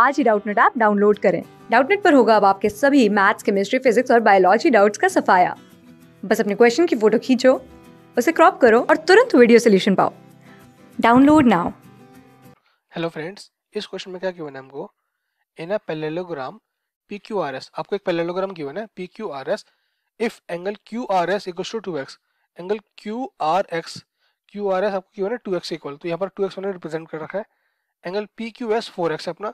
आज ही Doubtnut app download करें डाउटनेट पर होगा अब आपके सभी मैथ्स केमिस्ट्री फिजिक्स और बायोलॉजी डाउट्स का सफाया बस अपने क्वेश्चन की फोटो खींचो उसे क्रॉप करो और तुरंत वीडियो सोल्यूशन पाओ डाउनलोड नाउ हेलो फ्रेंड्स इस क्वेश्चन में क्या क्यों है हमको in a parallelogram P Q R S आपको एक पैरेललोग्राम क्यों है P Q R S if angle Q R S equal to two X angle Q R X Q R S आपको क्यों है टू एक्स इक्वल तो यहाँ पर टू एक्स मैंने रिप्रेजेंट कर रखा है angle P Q S four X है अपना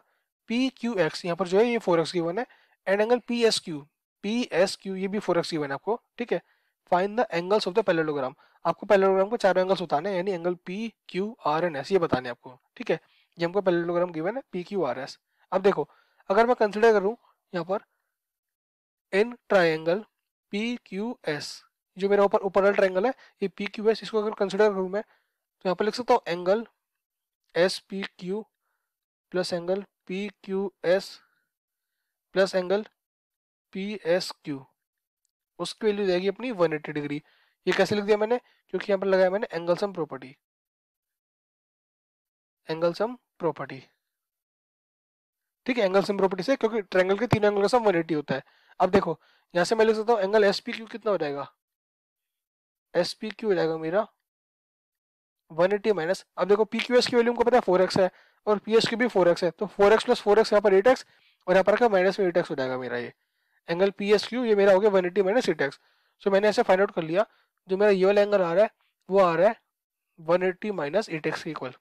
पी क्यू एक्स यहाँ पर जो है ये फोर एक्स की वन है and angle P S Q P S Q ये भी फोर एक्स की वन है आपको ठीक है find the angles of the parallelogram आपको पैलेलोग्राम को चारों एंगल्स बताने हैं यानी angle P Q R and S ये बताने आपको ठीक है ये हमको पैलेलोग्राम गिवन है पी क्यू आर एस अब देखो अगर मैं कंसिडर करूँ यहाँ पर in triangle P Q S जो मेरा ऊपर ऊपर ट्राइंगल है ये पी क्यू एस इसको अगर कंसिडर करूँ मैं तो यहाँ पर लिख सकता हूँ angle S P Q plus angle P Q S plus angle P S Q उसकी वैल्यू जाएगी अपनी 180 डिग्री ये कैसे लिख दिया मैंने क्योंकि यहाँ पर लगाया मैंने angle sum property angle sum property ठीक है एंगल सम प्रॉपर्टी से क्योंकि ट्रायंगल के तीनों एंगल का सम 180 होता है अब देखो यहाँ से मैं लिख सकता हूँ एंगल एस पी क्यू कितना हो जाएगा एस पी क्यू हो जाएगा मेरा 180 माइनस अब देखो पी क्यू एस की वैल्यू को पता है फोर एक्स है और पी एस क्यू भी फोर एक्स है तो four X plus four X यहाँ पर एट एक्स और यहाँ पर रखा माइनस में एट एक्स हो जाएगा मेरा ये एंगल पी एस क्यू ये मेरा हो गया one eighty minus eight X so मैंने ऐसे फाइंड आउट कर लिया जो मेरा ये वाला एंगल आ रहा है वो आ रहा है one eighty minus eight X equal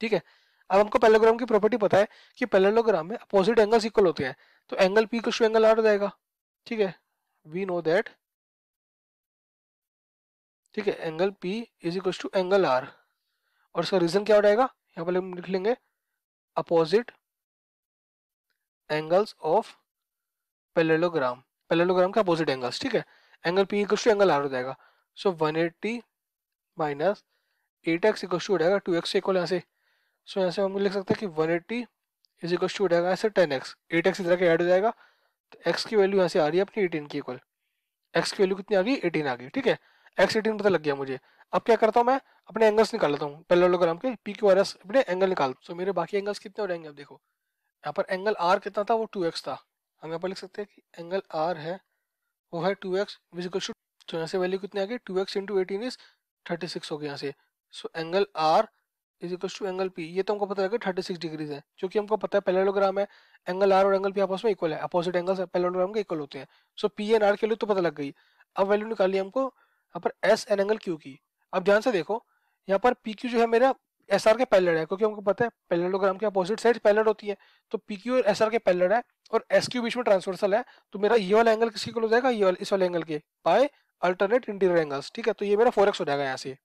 ठीक है अब हमको पेलोग्राम की प्रॉपर्टी पता है कि पेलोग्राम में अपोजिट एंगल्स इक्वल होते हैं तो एंगल पी कुछ एंगल आर जाएगा ठीक है वी नो दैट ठीक है angle P is equal to angle R और इसका रीजन क्या हो जाएगा यहाँ पर हम लिख लेंगे opposite angles of parallelogram parallelogram का अपोजिट एंगल्स ठीक है angle P equal to angle R हो जाएगा so one eighty minus eight X equal to हो जाएगा टू एक्स इक्वल यहाँ से सो यहाँ से हम लिख सकते हैं कि one eighty is equal to हो जाएगा ऐसे टेन एक्स एट एक्स इधर के ऐड हो जाएगा तो एक्स की वैल्यू यहाँ से आ रही है अपनी एटीन की इक्वल एक्स की वैल्यू कितनी आ गई एटीन आ गई ठीक है एक्स एटीन पता लग गया मुझे अब क्या करता हूँ मैं अपने एंगल्स निकाल लेता हूँ पैरेललोग्राम के पी क्यू आर एस अपने एंगल निकाल सो मेरे बाकी एंगल्स कितने हो जाएंगे अब देखो यहाँ पर एंगल आर कितना था वो टू एक्स था हम यहाँ पर लिख सकते हैं कि एंगल आर है वो है टू एक्स विजिकल शूट तो यहाँ से वैल्यू कितनी आ गई two X into eighteen is thirty six हो गया यहाँ से so angle R is equal to angle P ये तो हमको पता लगा थर्टी सिक्स डिग्रीज है क्योंकि हमको पता है पैरेललोग्राम है एंगल आर और एंगल पी आपस में इक्वल है अपोजिट एंगल्स पैरेललोग्राम के इक्वल होते हैं सो पी एंड आर के लिए तो पता लग गई अब वैल्यू निकाली हमको यहाँ पर एस एन एंगल क्यू की अब ध्यान से देखो यहाँ पर पी क्यू जो है मेरा एस आर के पैलेट है क्योंकि हमको पता है पैलेटोग्राम के अपोजिट साइड पैलेट होती है तो पी क्यू और एस आर के पैलेट है और एस क्यू बीच में ट्रांसवर्सल है तो मेरा ये वाला एंगल किसके को जाएगा ये इस वाले एंगल के बाय अल्टरनेट इंटीरियर एंगल्स ठीक है तो ये मेरा फोर हो जाएगा यहाँ से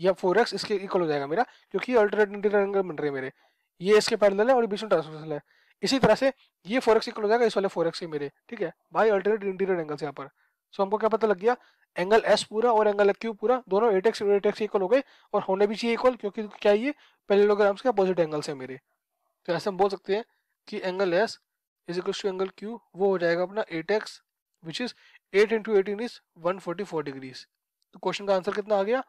या फोर एक्स इसके इक्वल हो जाएगा मेरा क्योंकि अल्टरनेट इंटीरियर एंगल बन रहे मेरे ये इसके पैरेलल है और बीच में ट्रांसवर्सल है इसी तरह से ये फोर एक्स इक्वल हो जाएगा इस वाले फोर एक्स के मेरे ठीक है बाय अल्टरनेट इंटीरियर एंगल्स यहाँ पर सो हमको क्या पता लग गया एंगल एस पूरा और एंगल क्यू पूरा दोनों eight X eight X equal हो गए और होने भी चाहिए इक्वल क्योंकि क्या ये पैरेललोग्राम्स के अपोजिट एंगल्स है मेरे तो ऐसे हम बोल सकते हैं कि angle S is equal to angle Q वो हो जाएगा अपना eight X which is eight into eighteen is one forty four degrees तो क्वेश्चन का आंसर कितना आ गया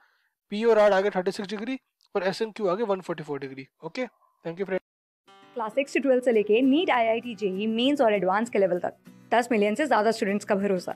पी और आर आ गया थर्टी सिक्स डिग्री और एस एन क्यू आगे one forty four degree okay thank you friend class six से से लेके NEET I I T JEE mains और एडवांस के लेवल तक दस मिलियन से ज्यादा स्टूडेंट्स का भरोसा